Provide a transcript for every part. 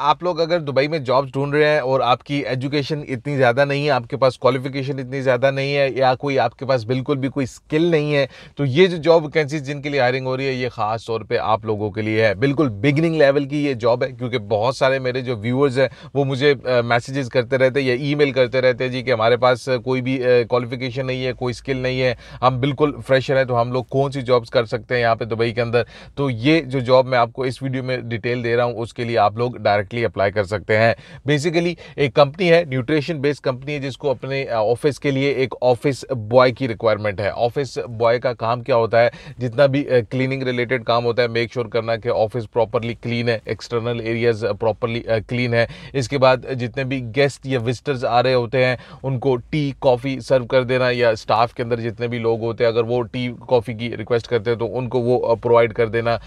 आप लोग अगर दुबई में जॉब्स ढूंढ रहे हैं और आपकी एजुकेशन इतनी ज़्यादा नहीं है आपके पास क्वालिफिकेशन इतनी ज़्यादा नहीं है या कोई आपके पास बिल्कुल भी कोई स्किल नहीं है तो ये जो जॉब वैकेंसी जिनके लिए हायरिंग हो रही है ये खास तौर पे आप लोगों के लिए है बिल्कुल बिगनिंग लेवल की ये जॉब है क्योंकि बहुत सारे मेरे जो व्यूअर्स हैं वो मुझे मैसेजेस करते रहते या ई करते रहते हैं जी कि हमारे पास कोई भी क्वालिफिकेशन नहीं है कोई स्किल नहीं है हम बिल्कुल फ्रेशर हैं तो हम लोग कौन सी जॉब्स कर सकते हैं यहाँ पर दुबई के अंदर तो ये जो जॉब मैं आपको इस वीडियो में डिटेल दे रहा हूँ उसके लिए आप लोग डायरेक्ट डायरेक्टली अप्लाई कर सकते हैं बेसिकली एक कंपनी है न्यूट्रिशन बेस्ड कंपनी है जिसको अपने ऑफिस के लिए एक ऑफिस बॉय की रिक्वायरमेंट है ऑफिस बॉय का काम क्या होता है जितना भी क्लीनिंग रिलेटेड काम होता है मेक श्योर sure करना कि ऑफिस प्रॉपरली क्लीन है एक्सटर्नल एरियाज प्रॉपरली क्लीन है इसके बाद जितने भी गेस्ट या विजिटर्स आ रहे होते हैं उनको टी कॉफ़ी सर्व कर देना या स्टाफ के अंदर जितने भी लोग होते हैं अगर वो टी कॉफ़ी की रिक्वेस्ट करते हैं तो उनको वो प्रोवाइड कर देना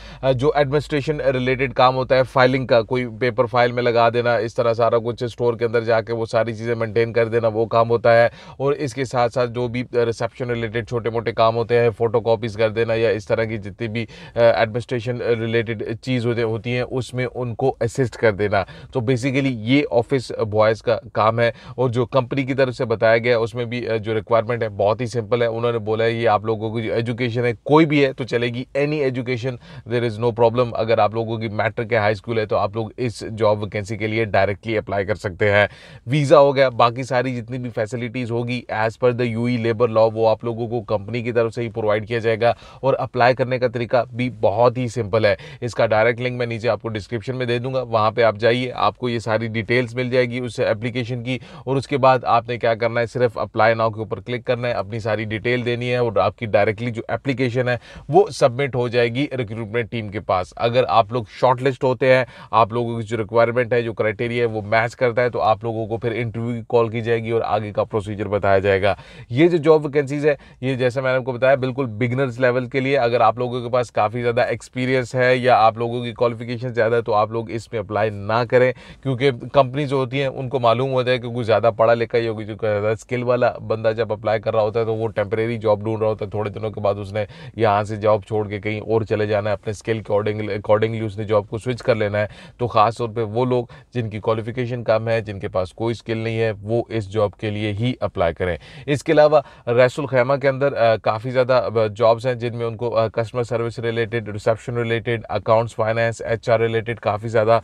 जो एडमिनिस्ट्रेशन रिलेटेड काम होता है फाइलिंग का कोई पेपर प्रोफाइल में लगा देना इस तरह सारा कुछ स्टोर के अंदर जाके वो सारी चीज़ें मेंटेन कर देना वो काम होता है और इसके साथ साथ जो भी रिसेप्शन रिलेटेड छोटे मोटे काम होते हैं फ़ोटो कर देना या इस तरह की जितनी भी एडमिनिस्ट्रेशन रिलेटेड चीज़ होती हैं उसमें उनको असिस्ट कर देना तो बेसिकली ये ऑफिस बॉयज़ का काम है और जो कंपनी की तरफ से बताया गया उसमें भी जो रिक्वायरमेंट है बहुत ही सिंपल है उन्होंने बोला है ये आप लोगों की जो एजुकेशन है कोई भी है तो चलेगी any education there is no problem अगर आप लोगों की मैट्रिक है हाई स्कूल है तो आप लोग इस जॉब वैकेंसी के लिए डायरेक्टली अप्लाई कर सकते हैं वीज़ा हो गया बाकी सारी जितनी भी फैसिलिटीज़ होगी as per the you labour law वो आप लोगों को कंपनी की तरफ से ही प्रोवाइड किया जाएगा और अप्लाई करने का तरीका भी बहुत ही सिंपल है इसका डायरेक्ट लिंक मैं नीचे आपको डिस्क्रिप्शन में दे दूंगा वहाँ पर आप जाइए आपको ये सारी डिटेल्स मिल जाएगी उस एप्लीकेशन की और उसके बाद आपने क्या करना है सिर्फ अप्लाई नाव के ऊपर क्लिक करना है अपनी सारी डिटेल देनी है और आपकी डायरेक्टली जो एप्लीकेशन है वो सबमिट हो जाएगी रिक्रूटमेंट टीम के पास अगर आप लोग शॉर्टलिस्ट होते हैं आप लोगों की जो रिक्वायरमेंट है जो क्राइटेरिया है वो मैच करता है तो आप लोगों को फिर इंटरव्यू की कॉल की जाएगी और आगे का प्रोसीजर बताया जाएगा ये जो जॉब वैकेंसीज है ये जैसे मैंने आपको बताया बिल्कुल बिगनर्स लेवल के लिए अगर आप लोगों के पास काफ़ी ज़्यादा एक्सपीरियंस है या आप लोगों की क्वालिफिकेशन ज़्यादा है तो आप लोग इसमें अप्लाई ना करें क्योंकि कंपनी जो होती हैं उनको मालूम होता है कि कुछ ज़्यादा पढ़ा लिखा ही होगी ज़्यादा स्किल वाला बंदा जब अप्लाई कर रहा होता है तो वो टेम्परेरी जॉब ढूंढ रहा होता है थोड़े दिनों के बाद उसने यहाँ से जॉब छोड़ के कहीं और चले जाना है अपने स्किल के अकॉर्डिंगली उसने जॉब को स्विच कर लेना है तो खास तौर पे वो लोग जिनकी क्वालिफिकेशन कम है जिनके पास कोई स्किल नहीं है वो इस जॉब के लिए ही अप्लाई करें इसके अलावा रैसुल खैमा के अंदर काफ़ी ज़्यादा जॉब्स हैं जिनमें उनको customer service related reception related accounts finance H related काफ़ी ज़्यादा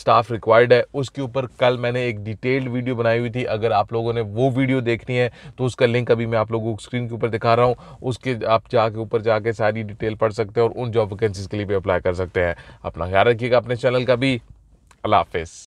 स्टाफ रिक्वायर्ड है उसके ऊपर कल मैंने एक डिटेल्ड वीडियो बनाई हुई थी अगर आप लोगों ने वो वीडियो देखनी है तो उसका लिंक अभी मैं आप लोगों को स्क्रीन के ऊपर दिखा रहा हूँ उसके आप जाके ऊपर जाके सारी डिटेल पढ़ सकते हैं और उन जॉब वैकेंसीज के लिए भी अप्लाई कर सकते हैं अपना ख्याल रखिएगा अपने चैनल का भी Allah Hafiz.